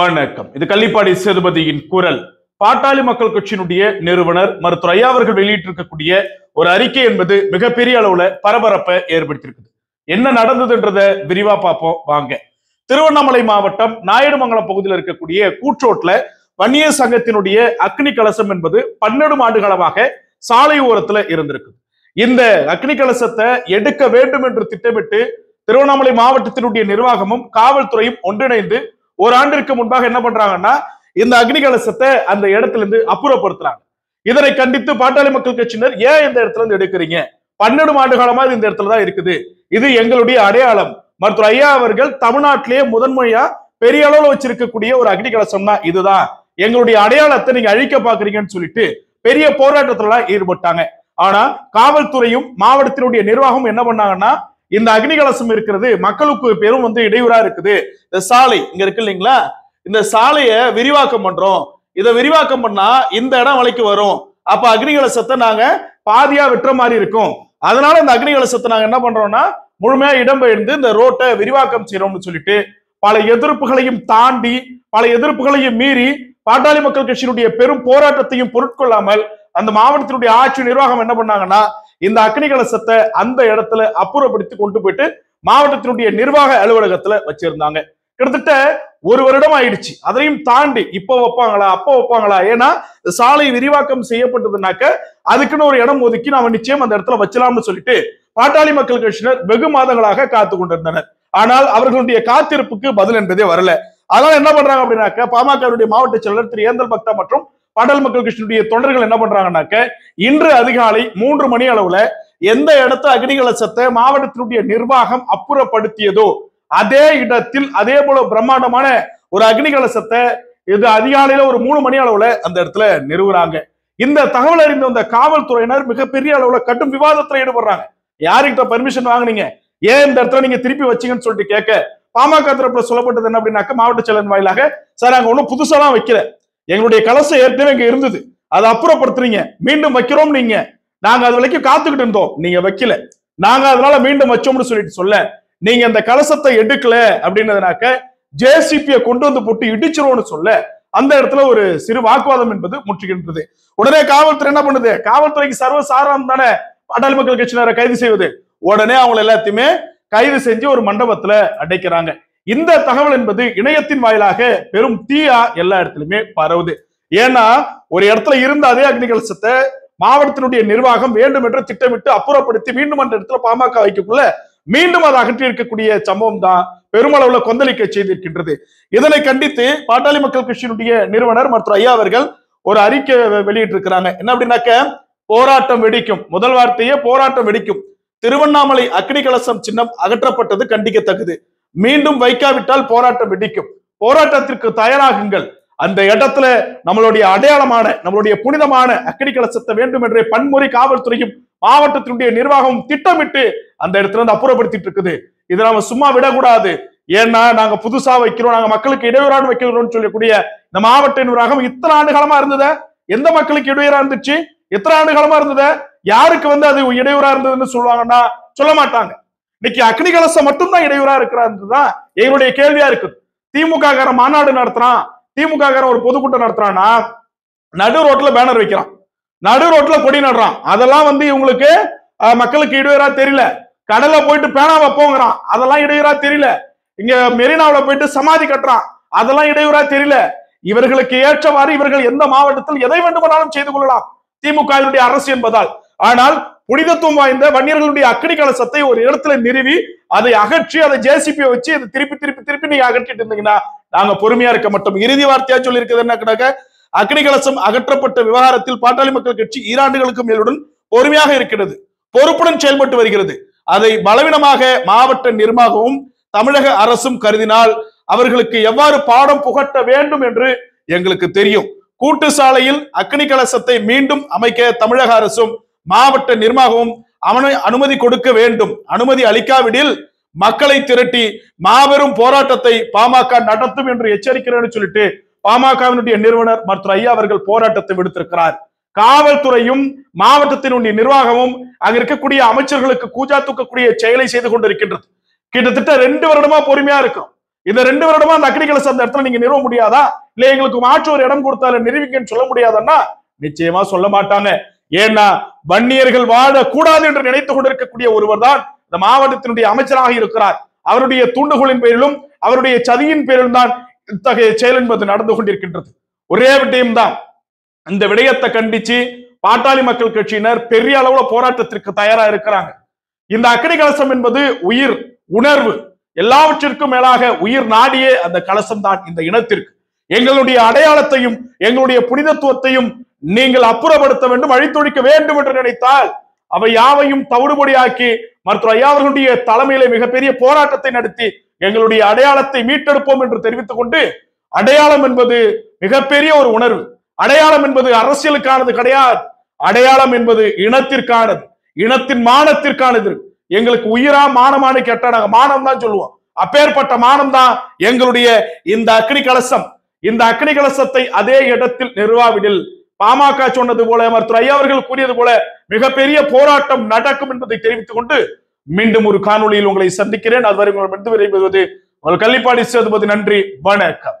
வணக்கம் இது கள்ளிப்பாடி சேதுபதியின் குரல் பாட்டாளி மக்கள் கட்சியினுடைய நிறுவனர் மருத்துவர் ஐயா அவர்கள் வெளியிட்டிருக்கக்கூடிய ஒரு அறிக்கை என்பது மிகப்பெரிய அளவுல பரபரப்பை ஏற்படுத்தியிருக்குது என்ன நடந்ததுன்றத விரிவா பார்ப்போம் வாங்க திருவண்ணாமலை மாவட்டம் நாயுடுமங்கலம் பகுதியில் இருக்கக்கூடிய கூற்றோட்ல வன்னியர் சங்கத்தினுடைய அக்னி கலசம் என்பது பன்னெண்டு ஆண்டு காலமாக சாலை ஓரத்துல இருந்திருக்கு இந்த அக்னி கலசத்தை எடுக்க வேண்டும் என்று திட்டமிட்டு திருவண்ணாமலை மாவட்டத்தினுடைய நிர்வாகமும் காவல்துறையும் ஒன்றிணைந்து ஒரு ஆண்டிற்கு முன்பாக என்ன பண்றாங்கன்னா இந்த அக்னி கலசத்தை அந்த இடத்துல இருந்து அப்புறப்படுத்துறாங்க இதனை கண்டித்து பாட்டாளி மக்கள் கட்சியினர் ஏன் இந்த இடத்துல இருந்து எடுக்கிறீங்க பன்னெண்டு ஆண்டு காலமா இந்த இடத்துல தான் இருக்குது இது எங்களுடைய அடையாளம் மருத்துவர் ஐயா அவர்கள் தமிழ்நாட்டிலேயே முதன்மையா பெரிய அளவுல வச்சிருக்கக்கூடிய ஒரு அக்னி கலசம்னா இதுதான் எங்களுடைய அடையாளத்தை நீங்க அழிக்க பாக்குறீங்கன்னு சொல்லிட்டு பெரிய போராட்டத்துல ஈடுபட்டாங்க ஆனா காவல்துறையும் மாவட்டத்தினுடைய நிர்வாகம் என்ன பண்ணாங்கன்னா இந்த அக்னி கலசம் இருக்கிறது மக்களுக்கு பெரும் வந்து இடையூறா இருக்குது இந்த சாலை இங்க இருக்கு இல்லைங்களா இந்த சாலையை விரிவாக்கம் பண்றோம் இதை விரிவாக்கம் பண்ணா இந்த இடம் வலைக்கு வரும் அப்ப அக்னி கலசத்தை நாங்க பாதியா விட்டுற மாதிரி இருக்கும் அதனால இந்த அக்னி கலசத்தை நாங்க என்ன பண்றோம்னா முழுமையா இடம்பெயர்ந்து இந்த ரோட்டை விரிவாக்கம் செய்யறோம்னு சொல்லிட்டு பல எதிர்ப்புகளையும் தாண்டி பல எதிர்ப்புகளையும் மீறி பாட்டாளி மக்கள் கட்சியினுடைய பெரும் போராட்டத்தையும் பொருட்கொள்ளாமல் அந்த மாவட்டத்தினுடைய ஆட்சி நிர்வாகம் என்ன பண்ணாங்கன்னா இந்த அக்னி கலசத்தை அந்த இடத்துல அப்புறப்படுத்தி கொண்டு போயிட்டு மாவட்டத்தினுடைய நிர்வாக அலுவலகத்துல வச்சிருந்தாங்க கிட்டத்தட்ட ஒரு வருடம் ஆயிடுச்சு அதையும் தாண்டி இப்போ வைப்பாங்களா அப்போ வைப்பாங்களா ஏன்னா சாலை விரிவாக்கம் செய்யப்பட்டதுனாக்க அதுக்குன்னு ஒரு இடம் ஒதுக்கி நாம நிச்சயம் அந்த இடத்துல வச்சலாம்னு சொல்லிட்டு பாட்டாளி மக்கள் கட்சியினர் வெகு மாதங்களாக காத்து கொண்டிருந்தனர் ஆனால் அவர்களுடைய காத்திருப்புக்கு பதில் என்பதே வரல அதனால என்ன பண்றாங்க அப்படின்னாக்க பாமகவுடைய மாவட்ட செயலர் திரு ஏந்தல் பக்தா மற்றும் பாடல் மக்கள் கட்சியினுடைய தொண்டர்கள் என்ன பண்றாங்கன்னாக்க இன்று அதிகாலை மூன்று மணி அளவுல எந்த இடத்த அக்னிகலசத்தை மாவட்டத்தினுடைய நிர்வாகம் அப்புறப்படுத்தியதோ அதே இடத்தில் அதே போல பிரம்மாண்டமான ஒரு அக்னிகலசத்தை இது அதிகாலையில ஒரு மூணு மணி அளவுல அந்த இடத்துல நிறுவுறாங்க இந்த தகவல் அறிந்த அந்த காவல்துறையினர் மிகப்பெரிய அளவுல கடும் விவாதத்துல ஈடுபடுறாங்க யாருக்கிட்ட பெர்மிஷன் வாங்கினீங்க ஏன் இந்த இடத்துல நீங்க திருப்பி வச்சீங்கன்னு சொல்லிட்டு கேட்க பாமக தரப்புல சொல்லப்பட்டது என்ன அப்படின்னாக்க மாவட்ட செயலன் வாயிலாக சார் அங்க ஒன்றும் புதுசாலாம் வைக்கல எங்களுடைய கலசம் ஏற்கனவே இங்க இருந்தது அதை அப்புறப்படுத்துறீங்க மீண்டும் வைக்கிறோம் நீங்க நாங்க அது வரைக்கும் காத்துக்கிட்டு இருந்தோம் நீங்க வைக்கல நாங்க அதனால மீண்டும் வச்சோம்னு சொல்லிட்டு சொல்ல நீங்க அந்த கலசத்தை எடுக்கல அப்படின்னதுனாக்க ஜேசிபியை கொண்டு வந்து போட்டு இடிச்சிருவோம்னு சொல்ல அந்த இடத்துல ஒரு சிறு வாக்குவாதம் என்பது முற்றுகின்றது உடனே காவல்துறை என்ன பண்ணுது காவல்துறைக்கு சர்வ தானே பாட்டாளி மக்கள் கட்சியினரை கைது செய்வது உடனே அவங்களை எல்லாத்தையுமே கைது செஞ்சு ஒரு மண்டபத்துல அடைக்கிறாங்க இந்த தகவல் என்பது இணையத்தின் வாயிலாக பெரும் தீயா எல்லா இடத்துலயுமே பரவுது ஏன்னா ஒரு இடத்துல இருந்த அதே அக்னிகலசத்தை மாவட்டத்தினுடைய நிர்வாகம் வேண்டும் என்று திட்டமிட்டு அப்புறப்படுத்தி மீண்டும் அந்த இடத்துல பாமக வைக்கக்குள்ள மீண்டும் அதை அகற்றி இருக்கக்கூடிய சம்பவம் தான் பெருமளவுல கொந்தளிக்க செய்திருக்கின்றது இதனை கண்டித்து பாட்டாளி மக்கள் கட்சியினுடைய நிறுவனர் மற்றும் ஐயா அவர்கள் ஒரு அறிக்கை வெளியிட்டு இருக்கிறாங்க என்ன அப்படின்னாக்க போராட்டம் வெடிக்கும் முதல் வார்த்தையே போராட்டம் வெடிக்கும் திருவண்ணாமலை அக்னிகலசம் சின்னம் அகற்றப்பட்டது கண்டிக்கத்தக்கது மீண்டும் வைக்காவிட்டால் போராட்டம் வெடிக்கும் போராட்டத்திற்கு தயாராகுங்கள் அந்த இடத்துல நம்மளுடைய அடையாளமான நம்மளுடைய புனிதமான அக்கடி கலசத்தை வேண்டும் என்ற பன்முறை காவல்துறையும் மாவட்டத்தினுடைய நிர்வாகம் திட்டமிட்டு அந்த இடத்துல இருந்து அப்புறப்படுத்திட்டு இருக்குது இதை நாம சும்மா விடக்கூடாது ஏன்னா நாங்க புதுசா வைக்கிறோம் நாங்க மக்களுக்கு இடையூறான வைக்கிறோம்னு சொல்லக்கூடிய இந்த மாவட்ட நிர்வாகம் இத்தனை ஆண்டு காலமா இருந்தது எந்த மக்களுக்கு இடையூறா இருந்துச்சு எத்தனை ஆண்டு காலமா இருந்தது யாருக்கு வந்து அது இடையூறா இருந்ததுன்னு சொல்லுவாங்கன்னா சொல்ல மாட்டாங்க இன்னைக்கு அக்னி கலசம் மட்டும்தான் இடையூறா இருக்கிறாருதான் எங்களுடைய கேள்வியா இருக்கு திமுக கார மாநாடு நடத்துறான் திமுக கார ஒரு பொதுக்கூட்டம் நடத்துறான்னா நடு ரோட்ல பேனர் வைக்கிறான் நடு ரோட்ல கொடி நடுறான் அதெல்லாம் வந்து இவங்களுக்கு மக்களுக்கு இடையூறா தெரியல கடல்ல போயிட்டு பேனா வைப்போங்கிறான் அதெல்லாம் இடையூறா தெரியல இங்க மெரினாவில போயிட்டு சமாதி கட்டுறான் அதெல்லாம் இடையூறா தெரியல இவர்களுக்கு ஏற்றவாறு இவர்கள் எந்த மாவட்டத்தில் எதை வேண்டுமானாலும் செய்து கொள்ளலாம் திமுகவினுடைய அரசு என்பதால் ஆனால் புனிதத்துவம் வாய்ந்த வன்னியர்களுடைய அக்கடி கலசத்தை ஒரு இடத்துல நிறுவி அதை அகற்றி அதை ஜேசிபி வச்சு அதை திருப்பி திருப்பி திருப்பி நீங்க அகற்றிட்டு இருந்தீங்கன்னா நாங்க பொறுமையா இருக்க மாட்டோம் இறுதி வார்த்தையா சொல்லி இருக்கிறது என்ன கிடக்க அக்னி கலசம் அகற்றப்பட்ட விவகாரத்தில் பாட்டாளி மக்கள் கட்சி ஈராண்டுகளுக்கு மேலுடன் பொறுமையாக இருக்கிறது பொறுப்புடன் செயல்பட்டு வருகிறது அதை பலவீனமாக மாவட்ட நிர்வாகமும் தமிழக அரசும் கருதினால் அவர்களுக்கு எவ்வாறு பாடம் புகட்ட வேண்டும் என்று எங்களுக்கு தெரியும் கூட்டு சாலையில் அக்னி கலசத்தை மீண்டும் அமைக்க தமிழக அரசும் மாவட்ட நிர்வாகமும் அவனை அனுமதி கொடுக்க வேண்டும் அனுமதி அளிக்காவிடில் மக்களை திரட்டி மாபெரும் போராட்டத்தை பாமக நடத்தும் என்று எச்சரிக்கிறேன் சொல்லிட்டு பாமகவினுடைய நிறுவனர் மருத்துவர் ஐயா அவர்கள் போராட்டத்தை விடுத்திருக்கிறார் காவல்துறையும் மாவட்டத்தினுடைய நிர்வாகமும் அங்க இருக்கக்கூடிய அமைச்சர்களுக்கு கூஜா தூக்கக்கூடிய செயலை செய்து கொண்டிருக்கின்றது கிட்டத்தட்ட ரெண்டு வருடமா பொறுமையா இருக்கும் இந்த ரெண்டு வருடமா அந்த அக்னிகளை சார்ந்த இடத்துல நீங்க நிறுவ முடியாதா இல்ல எங்களுக்கு மாற்று ஒரு இடம் கொடுத்தால நிறுவிக்கன்னு சொல்ல முடியாதன்னா நிச்சயமா சொல்ல மாட்டாங்க ஏன்னா வன்னியர்கள் வாழக்கூடாது என்று நினைத்துக் கொண்டிருக்கக்கூடிய ஒருவர் தான் இந்த மாவட்டத்தினுடைய அமைச்சராக இருக்கிறார் அவருடைய தூண்டுகோளின் பேரிலும் அவருடைய சதியின் பேரிலும் தான் இத்தகைய செயல் என்பது நடந்து கொண்டிருக்கின்றது ஒரே விடயம் தான் இந்த விடயத்தை கண்டிச்சு பாட்டாளி மக்கள் கட்சியினர் பெரிய அளவுல போராட்டத்திற்கு தயாரா இருக்கிறாங்க இந்த அக்கடி கலசம் என்பது உயிர் உணர்வு எல்லாவற்றிற்கும் மேலாக உயிர் நாடியே அந்த கலசம் தான் இந்த இனத்திற்கு எங்களுடைய அடையாளத்தையும் எங்களுடைய புனிதத்துவத்தையும் நீங்கள் அப்புறப்படுத்த வேண்டும் அழித்தொழிக்க வேண்டும் என்று நினைத்தால் அவை யாவையும் தவிடுபடியாக்கி மருத்துவர் ஐயா அவர்களுடைய தலைமையில மிகப்பெரிய போராட்டத்தை நடத்தி எங்களுடைய அடையாளத்தை மீட்டெடுப்போம் என்று தெரிவித்துக் கொண்டு அடையாளம் என்பது மிகப்பெரிய ஒரு உணர்வு அடையாளம் என்பது அரசியலுக்கானது கிடையாது அடையாளம் என்பது இனத்திற்கானது இனத்தின் மானத்திற்கானது எங்களுக்கு உயிரா மானமானு கேட்டா நாங்க மானம் தான் சொல்லுவோம் அப்பேற்பட்ட மானம் தான் எங்களுடைய இந்த அக்னி கலசம் இந்த அக்னி கலசத்தை அதே இடத்தில் நிர்வாவிடில் பாமக சொன்னது போல மருத்துவர் ஐயா அவர்கள் கூறியது போல மிகப்பெரிய போராட்டம் நடக்கும் என்பதை தெரிவித்துக் கொண்டு மீண்டும் ஒரு காணொலியில் உங்களை சந்திக்கிறேன் அதுவரை உங்களிடம் விரைவது உங்கள் கள்ளிப்பாடி சேதுபதி நன்றி வணக்கம்